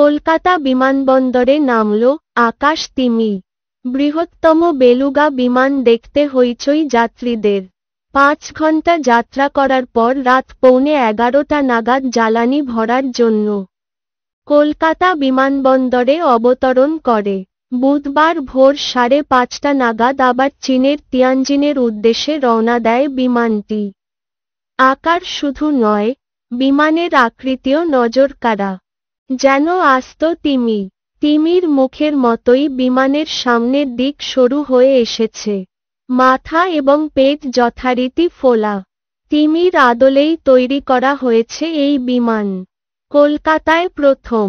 কলকাতা বিমানবন্দরে নামল আকাশ তিমি বৃহত্তম বেলুগা বিমান দেখতে হইচই যাত্রীদের পাঁচ ঘন্টা যাত্রা করার পর রাত পৌনে এগারোটা নাগাদ জ্বালানি ভরার জন্য কলকাতা বিমানবন্দরে অবতরণ করে বুধবার ভোর সাড়ে পাঁচটা নাগাদ আবার চীনের তিয়ানজিনের উদ্দেশ্যে রওনা দেয় বিমানটি আকার শুধু নয় বিমানের আকৃতিও নজর কাড়া যেন আস্ত তিমি তিমির মুখের মতোই বিমানের সামনের দিক সরু হয়ে এসেছে মাথা এবং পেট যথারীতি ফোলা তিমির আদলেই তৈরি করা হয়েছে এই বিমান কলকাতায় প্রথম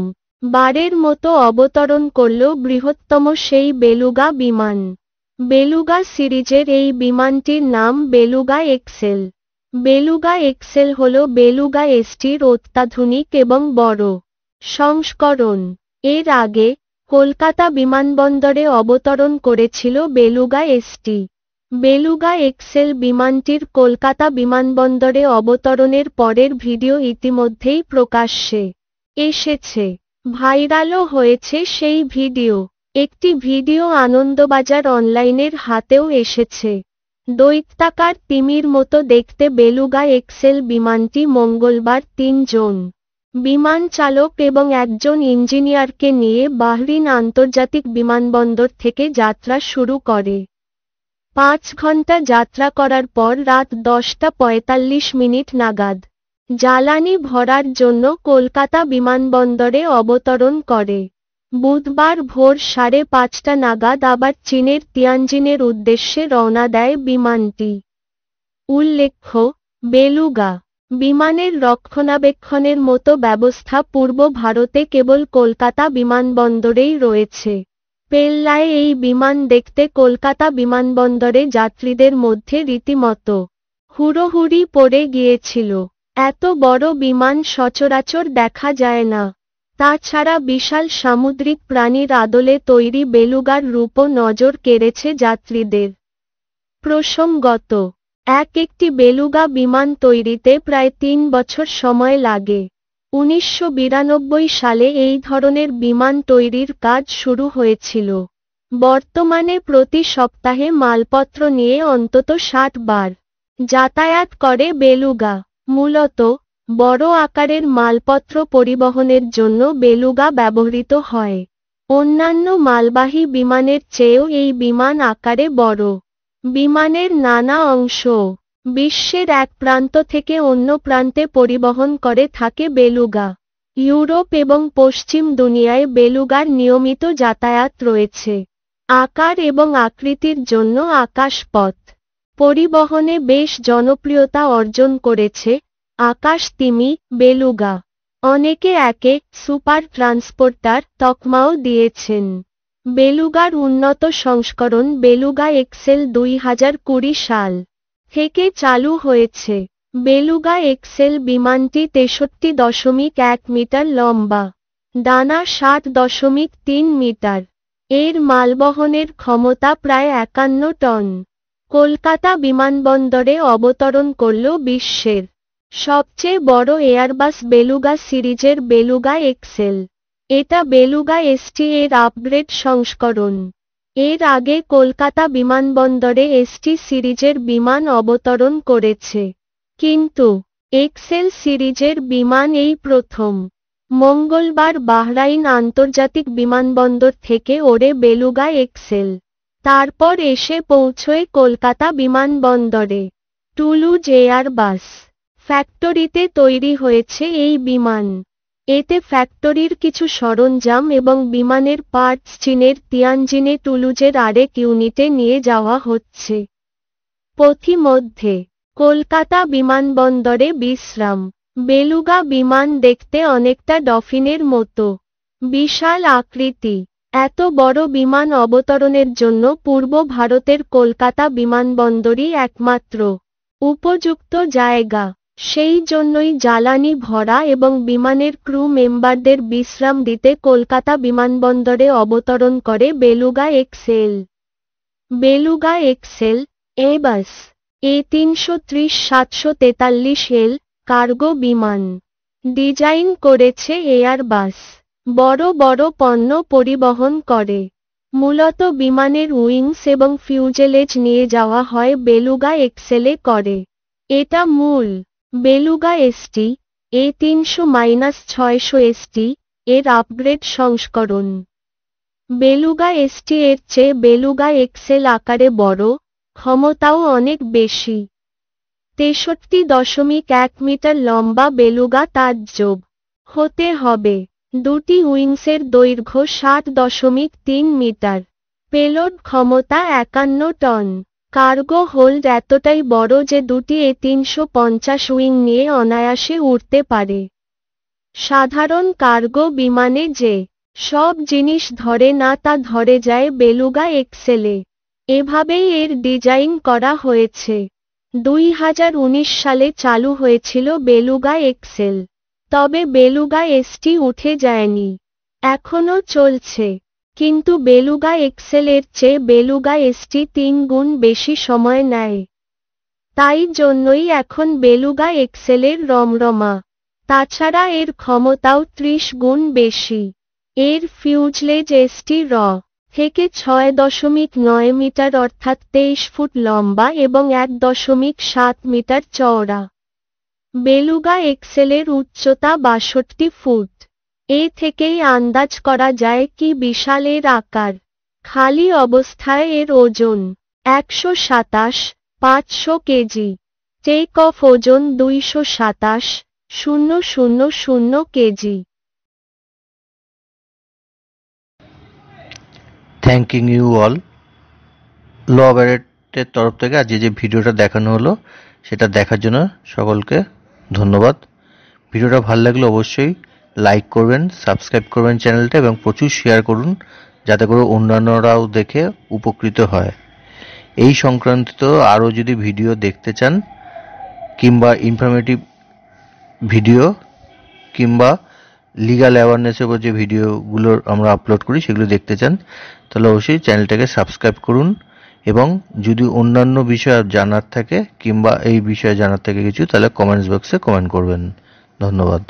বারের মতো অবতরণ করল বৃহত্তম সেই বেলুগা বিমান বেলুগা সিরিজের এই বিমানটির নাম বেলুগা এক্সেল বেলুগা এক্সেল হল বেলুগা এসটির অত্যাধুনিক এবং বড় সংস্করণ এর আগে কলকাতা বিমানবন্দরে অবতরণ করেছিল বেলুগা এসটি বেলুগা এক্সেল বিমানটির কলকাতা বিমানবন্দরে অবতরণের পরের ভিডিও ইতিমধ্যেই প্রকাশ্যে এসেছে ভাইরালও হয়েছে সেই ভিডিও একটি ভিডিও আনন্দবাজার অনলাইনের হাতেও এসেছে দৈত্যাকার তিমির মতো দেখতে বেলুগা এক্সেল বিমানটি মঙ্গলবার তিনজন বিমান চালক এবং একজন ইঞ্জিনিয়ারকে নিয়ে বাহরিন আন্তর্জাতিক বিমানবন্দর থেকে যাত্রা শুরু করে পাঁচ ঘন্টা যাত্রা করার পর রাত দশটা পঁয়তাল্লিশ মিনিট নাগাদ জ্বালানি ভরার জন্য কলকাতা বিমানবন্দরে অবতরণ করে বুধবার ভোর সাড়ে পাঁচটা নাগাদ আবার চীনের তিয়ানজিনের উদ্দেশ্যে রওনা দেয় বিমানটি উল্লেখ্য বেলুগা বিমানের রক্ষণাবেক্ষণের মতো ব্যবস্থা পূর্ব ভারতে কেবল কলকাতা বিমানবন্দরেই রয়েছে পেল্লায় এই বিমান দেখতে কলকাতা বিমানবন্দরে যাত্রীদের মধ্যে রীতিমতো হুড়োহুড়ি পড়ে গিয়েছিল এত বড় বিমান সচরাচর দেখা যায় না তাছাড়া বিশাল সামুদ্রিক প্রাণীর আদলে তৈরি বেলুগার রূপও নজর কেড়েছে যাত্রীদের প্রসঙ্গত এক একটি বেলুগা বিমান তৈরিতে প্রায় তিন বছর সময় লাগে উনিশশো সালে এই ধরনের বিমান তৈরির কাজ শুরু হয়েছিল বর্তমানে প্রতি সপ্তাহে মালপত্র নিয়ে অন্তত ষাট বার যাতায়াত করে বেলুগা মূলত বড় আকারের মালপত্র পরিবহনের জন্য বেলুগা ব্যবহৃত হয় অন্যান্য মালবাহী বিমানের চেয়েও এই বিমান আকারে বড় বিমানের নানা অংশ বিশ্বের এক প্রান্ত থেকে অন্য প্রান্তে পরিবহন করে থাকে বেলুগা ইউরোপ এবং পশ্চিম দুনিয়ায় বেলুগার নিয়মিত যাতায়াত রয়েছে আকার এবং আকৃতির জন্য আকাশপথ পরিবহনে বেশ জনপ্রিয়তা অর্জন করেছে আকাশ তিমি বেলুগা অনেকে একে সুপার ট্রান্সপোর্টার তকমাও দিয়েছেন বেলুগার উন্নত সংস্করণ বেলুগা এক্সেল দুই হাজার কুড়ি সাল থেকে চালু হয়েছে বেলুগা এক্সেল বিমানটি তেষট্টি দশমিক এক মিটার লম্বা ডানা ষাট দশমিক তিন মিটার এর মালবহনের ক্ষমতা প্রায় একান্ন টন কলকাতা বিমানবন্দরে অবতরণ করল বিশ্বের সবচেয়ে বড় এয়ারবাস বেলুগা সিরিজের বেলুগা এক্সেল এটা বেলুগা এসটি এর আপগ্রেড সংস্করণ এর আগে কলকাতা বিমানবন্দরে এসটি সিরিজের বিমান অবতরণ করেছে কিন্তু এক্সেল সিরিজের বিমান এই প্রথম মঙ্গলবার বাহরাইন আন্তর্জাতিক বিমানবন্দর থেকে ওড়ে বেলুগা এক্সেল তারপর এসে পৌঁছয় কলকাতা বিমানবন্দরে টুলুজ এয়ারবাস ফ্যাক্টরিতে তৈরি হয়েছে এই বিমান এতে ফ্যাক্টরির কিছু সরঞ্জাম এবং বিমানের পার্টস চীনের তিয়ানজিনে টুলুজের আরেক ইউনিটে নিয়ে যাওয়া হচ্ছে পথিমধ্যে কলকাতা বিমানবন্দরে বিশ্রাম বেলুগা বিমান দেখতে অনেকটা ডফিনের মতো বিশাল আকৃতি এত বড় বিমান অবতরণের জন্য পূর্ব ভারতের কলকাতা বিমানবন্দরই একমাত্র উপযুক্ত জায়গা সেই জন্যই জ্বালানি ভরা এবং বিমানের ক্রু মেম্বারদের বিশ্রাম দিতে কলকাতা বিমানবন্দরে অবতরণ করে Beluga XL Beluga XL Airbus A তিনশো ত্রিশ সাতশো তেতাল্লিশ এল কার্গো বিমান ডিজাইন করেছে এয়ারবাস বড় বড় পণ্য পরিবহন করে মূলত বিমানের উইংস এবং ফিউজেলেজ নিয়ে যাওয়া হয় বেলুগা এক্সেলে করে এটা মূল বেলুগা এসটি এ তিনশো মাইনাস ছয়শো এসটি এর আপগ্রেড সংস্করণ বেলুগা এসটি এর চেয়ে বেলুগা এক্সেল আকারে বড় ক্ষমতাও অনেক বেশি তেষট্টি দশমিক এক মিটার লম্বা বেলুগা তাজ্জব হতে হবে দুটি উইংসের দৈর্ঘ্য ষাট দশমিক তিন মিটার পেলোড ক্ষমতা একান্ন টন কার্গো হোল্ড এতটাই বড় যে দুটি এ তিনশো পঞ্চাশ উইং নিয়ে অনায়াসে উঠতে পারে সাধারণ কার্গো বিমানে যে সব জিনিস ধরে না তা ধরে যায় বেলুগা এক্সেলে এভাবেই এর ডিজাইন করা হয়েছে দুই হাজার সালে চালু হয়েছিল বেলুগা এক্সেল তবে বেলুগা এসটি উঠে যায়নি এখনও চলছে কিন্তু বেলুগা এক্সেল এর চেয়ে বেলুগা এসটি তিন গুণ বেশি সময় নেয় তাই জন্যই এখন বেলুগা এক্সেলের রমরমা তাছাড়া এর ক্ষমতাও ত্রিশ গুণ বেশি এর ফিউজলেজ এসটি র থেকে ছয় দশমিক নয় মিটার অর্থাৎ তেইশ ফুট লম্বা এবং এক দশমিক সাত মিটার চওড়া বেলুগা এক্সেলের উচ্চতা বাষট্টি ফুট এ থেকেই আন্দাজ করা যায় কি বিশাল এর আকার খালি অবস্থায় এর ওজন একশো সাতাশ পাঁচশো কেজি টেক অফ ওজন দুইশো সাতাশ শূন্য শূন্য শূন্য কেজি থ্যাংকিং ইউ অল ল ব্যারেটের তরফ থেকে আজ যে ভিডিওটা দেখানো হলো সেটা দেখার জন্য সকলকে ধন্যবাদ ভিডিওটা ভালো লাগলে অবশ্যই লাইক করবেন সাবস্ক্রাইব করবেন চ্যানেলটা এবং প্রচুর শেয়ার করুন যাতে করে অন্যান্যরাও দেখে উপকৃত হয় এই সংক্রান্ত আরও যদি ভিডিও দেখতে চান কিংবা ইনফরমেটিভ ভিডিও কিংবা লিগাল অ্যাওয়ারনেসের উপর যে ভিডিওগুলো আমরা আপলোড করি সেগুলো দেখতে চান তাহলে অবশ্যই চ্যানেলটাকে সাবস্ক্রাইব করুন এবং যদি অন্যান্য বিষয় জানার থাকে কিংবা এই বিষয়ে জানার থাকে কিছু তাহলে কমেন্টস বক্সে কমেন্ট করবেন ধন্যবাদ